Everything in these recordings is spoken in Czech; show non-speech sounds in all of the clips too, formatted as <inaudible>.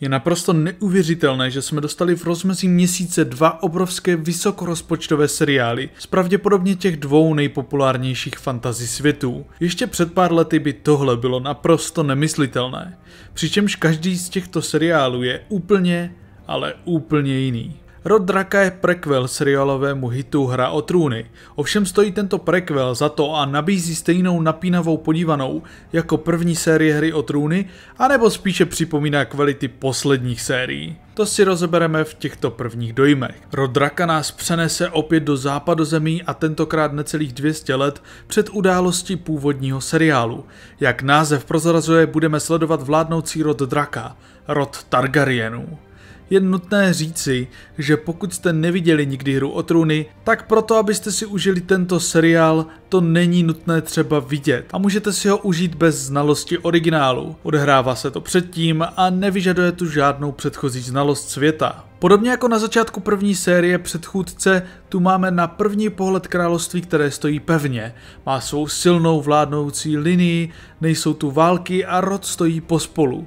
Je naprosto neuvěřitelné, že jsme dostali v rozmezí měsíce dva obrovské vysokorozpočtové seriály z pravděpodobně těch dvou nejpopulárnějších fantasy světů. Ještě před pár lety by tohle bylo naprosto nemyslitelné. Přičemž každý z těchto seriálů je úplně, ale úplně jiný. Rod Draka je prequel seriálovému hitu Hra o trůny. Ovšem stojí tento prequel za to a nabízí stejnou napínavou podívanou jako první série Hry o trůny, anebo spíše připomíná kvality posledních sérií. To si rozebereme v těchto prvních dojmech. Rod Draka nás přenese opět do západu zemí a tentokrát necelých 200 let před událostí původního seriálu. Jak název prozrazuje, budeme sledovat vládnoucí rod Draka, rod Targaryenů je nutné říci, že pokud jste neviděli nikdy hru o trůny, tak proto, abyste si užili tento seriál, to není nutné třeba vidět a můžete si ho užít bez znalosti originálu. Odehrává se to předtím a nevyžaduje tu žádnou předchozí znalost světa. Podobně jako na začátku první série předchůdce, tu máme na první pohled království, které stojí pevně. Má svou silnou vládnoucí linii, nejsou tu války a rod stojí pospolu.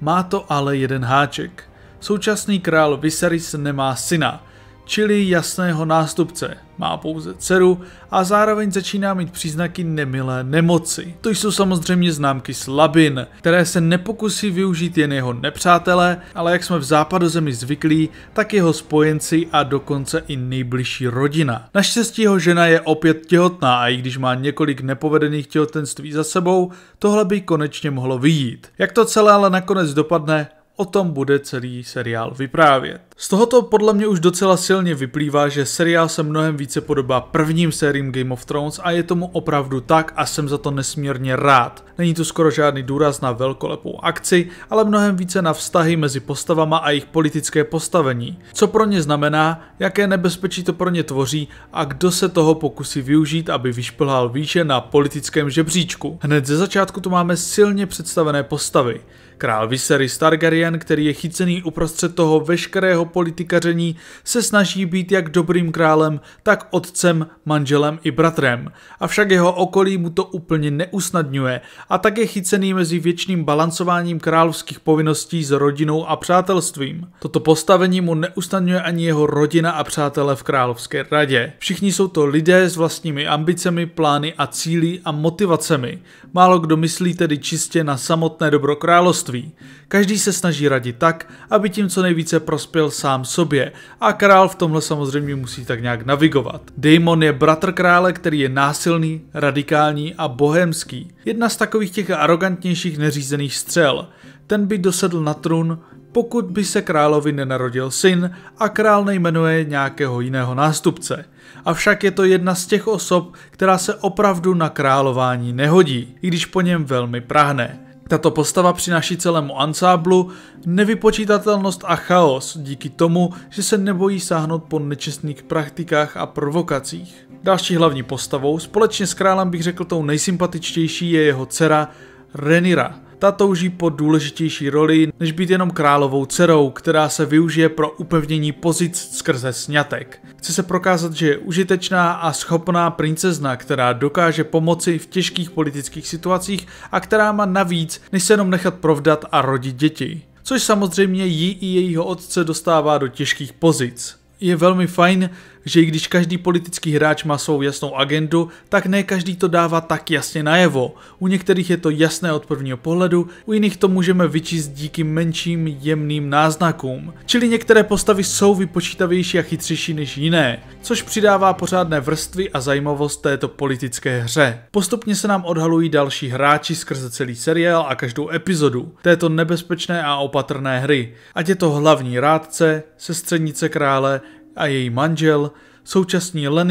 Má to ale jeden háček. Současný král Viserys nemá syna, čili jasného nástupce. Má pouze dceru a zároveň začíná mít příznaky nemilé nemoci. To jsou samozřejmě známky slabin, které se nepokusí využít jen jeho nepřátelé, ale jak jsme v západu zemi zvyklí, tak jeho spojenci a dokonce i nejbližší rodina. Naštěstí jeho žena je opět těhotná a i když má několik nepovedených těhotenství za sebou, tohle by konečně mohlo vyjít. Jak to celé ale nakonec dopadne, o tom bude celý seriál vyprávět. Z tohoto podle mě už docela silně vyplývá, že seriál se mnohem více podobá prvním sériím Game of Thrones a je tomu opravdu tak a jsem za to nesmírně rád. Není tu skoro žádný důraz na velkolepou akci, ale mnohem více na vztahy mezi postavama a jejich politické postavení. Co pro ně znamená, jaké nebezpečí to pro ně tvoří a kdo se toho pokusí využít, aby vyšplhal výše na politickém žebříčku. Hned ze začátku tu máme silně představené postavy. Král Viserys Targaryen, který je chycený uprostřed toho veškerého politikaření, se snaží být jak dobrým králem, tak otcem, manželem i bratrem. Avšak jeho okolí mu to úplně neusnadňuje a tak je chycený mezi věčným balancováním královských povinností s rodinou a přátelstvím. Toto postavení mu neusnadňuje ani jeho rodina a přátelé v královské radě. Všichni jsou to lidé s vlastními ambicemi, plány a cíly a motivacemi. Málo kdo myslí tedy čistě na samotné dobro království. Každý se snaží radit tak, aby tím co nejvíce prospěl sám sobě a král v tomhle samozřejmě musí tak nějak navigovat. Daemon je bratr krále, který je násilný, radikální a bohemský. Jedna z takových těch arrogantnějších neřízených střel. Ten by dosedl na trůn pokud by se královi nenarodil syn a král nejmenuje nějakého jiného nástupce. Avšak je to jedna z těch osob, která se opravdu na králování nehodí, i když po něm velmi prahne. Tato postava přináší celému ansáblu nevypočítatelnost a chaos díky tomu, že se nebojí sáhnout po nečestných praktikách a provokacích. Další hlavní postavou, společně s králem bych řekl tou nejsympatičtější, je jeho dcera Renira, ta touží po důležitější roli, než být jenom královou dcerou, která se využije pro upevnění pozic skrze sňatek. Chce se prokázat, že je užitečná a schopná princezna, která dokáže pomoci v těžkých politických situacích a která má navíc, než se jenom nechat provdat a rodit děti. Což samozřejmě jí i jejího otce dostává do těžkých pozic. Je velmi fajn, že i když každý politický hráč má svou jasnou agendu, tak ne každý to dává tak jasně najevo. U některých je to jasné od prvního pohledu, u jiných to můžeme vyčíst díky menším jemným náznakům. Čili některé postavy jsou vypočítavější a chytřejší než jiné, což přidává pořádné vrstvy a zajímavost této politické hře. Postupně se nám odhalují další hráči skrze celý seriál a každou epizodu této nebezpečné a opatrné hry. Ať je to hlavní rádce, sestřenice krále, a její manžel, současní a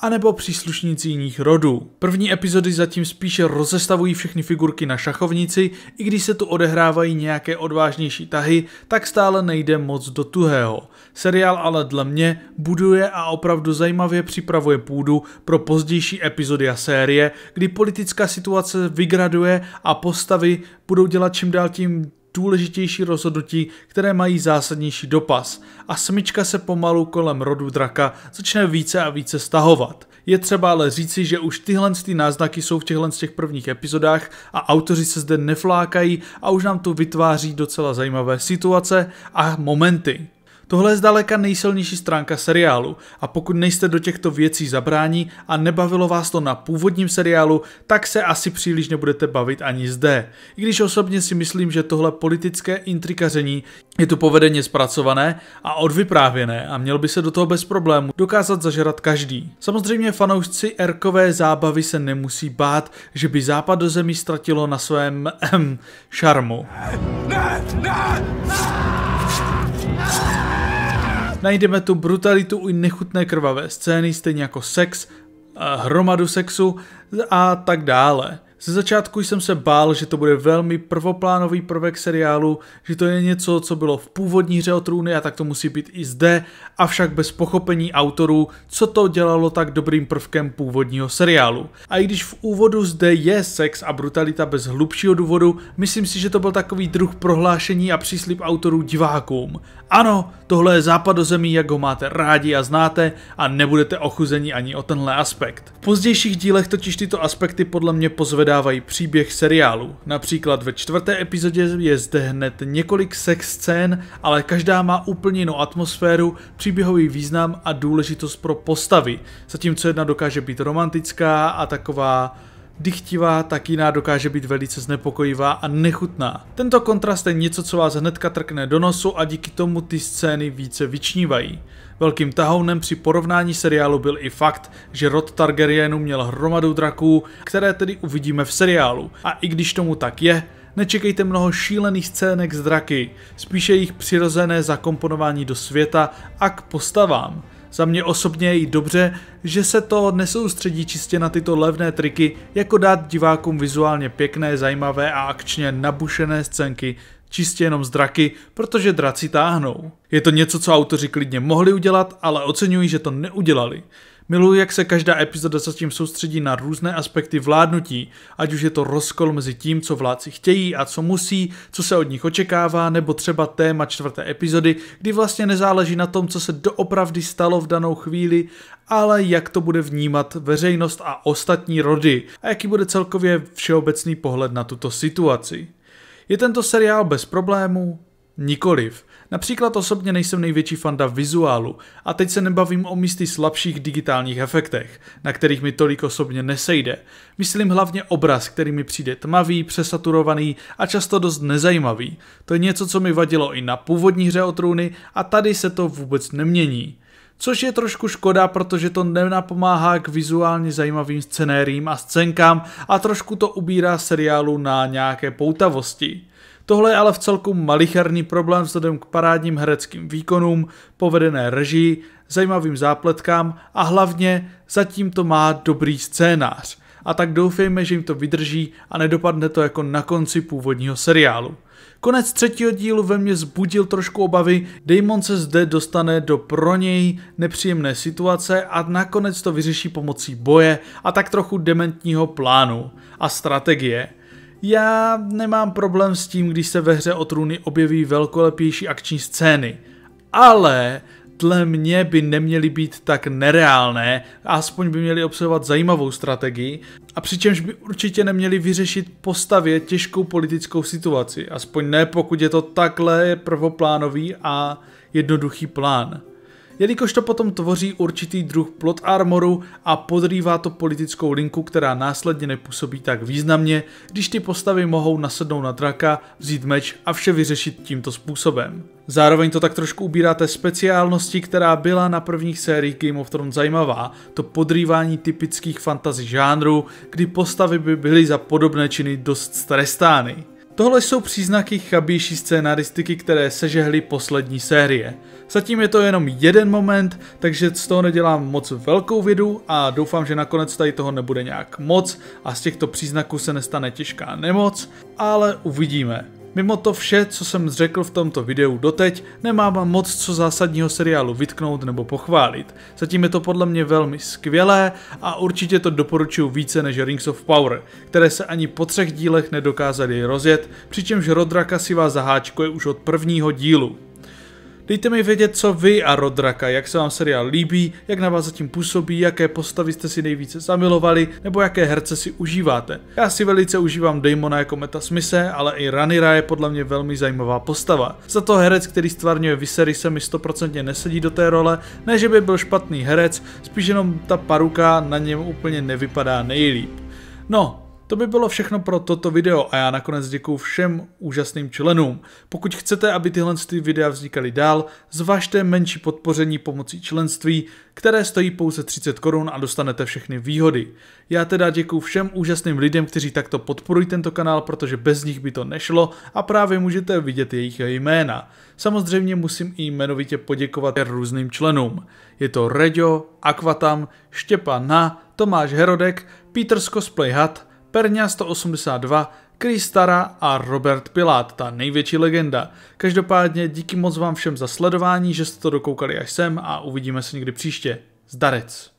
anebo příslušníci jiných rodů. První epizody zatím spíše rozestavují všechny figurky na šachovnici, i když se tu odehrávají nějaké odvážnější tahy, tak stále nejde moc do tuhého. Seriál ale dle mě buduje a opravdu zajímavě připravuje půdu pro pozdější epizody a série, kdy politická situace vygraduje a postavy budou dělat čím dál tím důležitější rozhodnutí, které mají zásadnější dopas a smyčka se pomalu kolem rodu draka začne více a více stahovat. Je třeba ale říci, že už tyhle ty náznaky jsou v těchhle z těch prvních epizodách a autoři se zde neflákají a už nám to vytváří docela zajímavé situace a momenty. Tohle je zdaleka nejsilnější stránka seriálu a pokud nejste do těchto věcí zabrání a nebavilo vás to na původním seriálu, tak se asi příliš nebudete bavit ani zde. I když osobně si myslím, že tohle politické intrikaření je tu povedeně zpracované a odvyprávěné a měl by se do toho bez problému dokázat zažerat každý. Samozřejmě fanoušci erkové zábavy se nemusí bát, že by západ do zemí ztratilo na svém ehm, <clears throat> šarmu. Ne, ne, ne! Najdeme tu brutalitu i nechutné krvavé scény, stejně jako sex, eh, hromadu sexu a tak dále. Ze začátku jsem se bál, že to bude velmi prvoplánový prvek seriálu, že to je něco, co bylo v původní hře o trůny a tak to musí být i zde, avšak bez pochopení autorů, co to dělalo tak dobrým prvkem původního seriálu. A i když v úvodu zde je sex a brutalita bez hlubšího důvodu, myslím si, že to byl takový druh prohlášení a příslip autorů divákům. Ano, tohle je západozemí, jak ho máte rádi a znáte a nebudete ochuzeni ani o tenhle aspekt. V pozdějších dílech totiž tyto aspekty podle mě pozvedou dodávají příběh seriálu. Například ve čtvrté epizodě je zde hned několik sex scén, ale každá má úplně jinou atmosféru, příběhový význam a důležitost pro postavy, zatímco jedna dokáže být romantická a taková dychtivá, tak jiná dokáže být velice znepokojivá a nechutná. Tento kontrast je něco, co vás hnedka trkne do nosu a díky tomu ty scény více vyčnívají. Velkým tahounem při porovnání seriálu byl i fakt, že rod Targaryenů měl hromadu draků, které tedy uvidíme v seriálu. A i když tomu tak je, nečekejte mnoho šílených scének z draky, spíše jejich přirozené zakomponování do světa a k postavám. Za mě osobně je i dobře, že se to nesoustředí čistě na tyto levné triky, jako dát divákům vizuálně pěkné, zajímavé a akčně nabušené scénky, čistě jenom z draky, protože draci táhnou. Je to něco, co autoři klidně mohli udělat, ale oceňují, že to neudělali. Miluji, jak se každá epizoda tím soustředí na různé aspekty vládnutí, ať už je to rozkol mezi tím, co vládci chtějí a co musí, co se od nich očekává, nebo třeba téma čtvrté epizody, kdy vlastně nezáleží na tom, co se doopravdy stalo v danou chvíli, ale jak to bude vnímat veřejnost a ostatní rody a jaký bude celkově všeobecný pohled na tuto situaci. Je tento seriál bez problémů? Nikoliv. Například osobně nejsem největší fanda vizuálu a teď se nebavím o místy slabších digitálních efektech, na kterých mi tolik osobně nesejde. Myslím hlavně obraz, který mi přijde tmavý, přesaturovaný a často dost nezajímavý. To je něco, co mi vadilo i na původní hře o trůny a tady se to vůbec nemění. Což je trošku škoda, protože to nenapomáhá k vizuálně zajímavým scenériím a scénkám a trošku to ubírá seriálu na nějaké poutavosti. Tohle je ale v celku malicherný problém vzhledem k parádním hereckým výkonům, povedené režii, zajímavým zápletkám a hlavně zatím to má dobrý scénář. A tak doufejme, že jim to vydrží a nedopadne to jako na konci původního seriálu. Konec třetího dílu ve mně zbudil trošku obavy, Damon se zde dostane do pro něj nepříjemné situace a nakonec to vyřeší pomocí boje a tak trochu dementního plánu a strategie. Já nemám problém s tím, když se ve hře o trůny objeví velkolepější akční scény, ale tle mě by neměly být tak nereálné, aspoň by měly obsahovat zajímavou strategii, a přičemž by určitě neměli vyřešit postavě těžkou politickou situaci, aspoň ne pokud je to takhle prvoplánový a jednoduchý plán jelikož to potom tvoří určitý druh plot armoru a podrývá to politickou linku, která následně nepůsobí tak významně, když ty postavy mohou nasednout na draka, vzít meč a vše vyřešit tímto způsobem. Zároveň to tak trošku ubírá té speciálnosti, která byla na prvních sériích Game of Thrones zajímavá, to podrývání typických fantasy žánru, kdy postavy by byly za podobné činy dost strestány. Tohle jsou příznaky chabější scénaristiky, které sežehly poslední série. Zatím je to jenom jeden moment, takže z toho nedělám moc velkou vědu a doufám, že nakonec tady toho nebude nějak moc a z těchto příznaků se nestane těžká nemoc, ale uvidíme. Mimo to vše, co jsem řekl v tomto videu doteď, nemám moc co zásadního seriálu vytknout nebo pochválit. Zatím je to podle mě velmi skvělé a určitě to doporučuji více než Rings of Power, které se ani po třech dílech nedokázaly rozjet, přičemž Rodraka si vás zaháčkuje už od prvního dílu. Dejte mi vědět, co vy a Rodraka, jak se vám seriál líbí, jak na vás zatím působí, jaké postavy jste si nejvíce zamilovali, nebo jaké herce si užíváte. Já si velice užívám Daimona jako meta smise, ale i Ranira je podle mě velmi zajímavá postava. Za to herec, který stvárňuje Visery, se mi stoprocentně nesedí do té role, ne že by byl špatný herec, spíš jenom ta paruka na něm úplně nevypadá nejlíp. No, to by bylo všechno pro toto video a já nakonec děkuji všem úžasným členům. Pokud chcete, aby tyhle videa vznikaly dál, zvažte menší podpoření pomocí členství, které stojí pouze 30 korun a dostanete všechny výhody. Já teda děkuji všem úžasným lidem, kteří takto podporují tento kanál, protože bez nich by to nešlo a právě můžete vidět jejich jména. Samozřejmě musím i jmenovitě poděkovat různým členům. Je to Reďo, Aquatam, Štěpana, Tomáš Herodek, Peters Cosplay Hat, Perňa 182, Chris Tara a Robert Pilát, ta největší legenda. Každopádně díky moc vám všem za sledování, že jste to dokoukali až sem a uvidíme se někdy příště. Zdarec!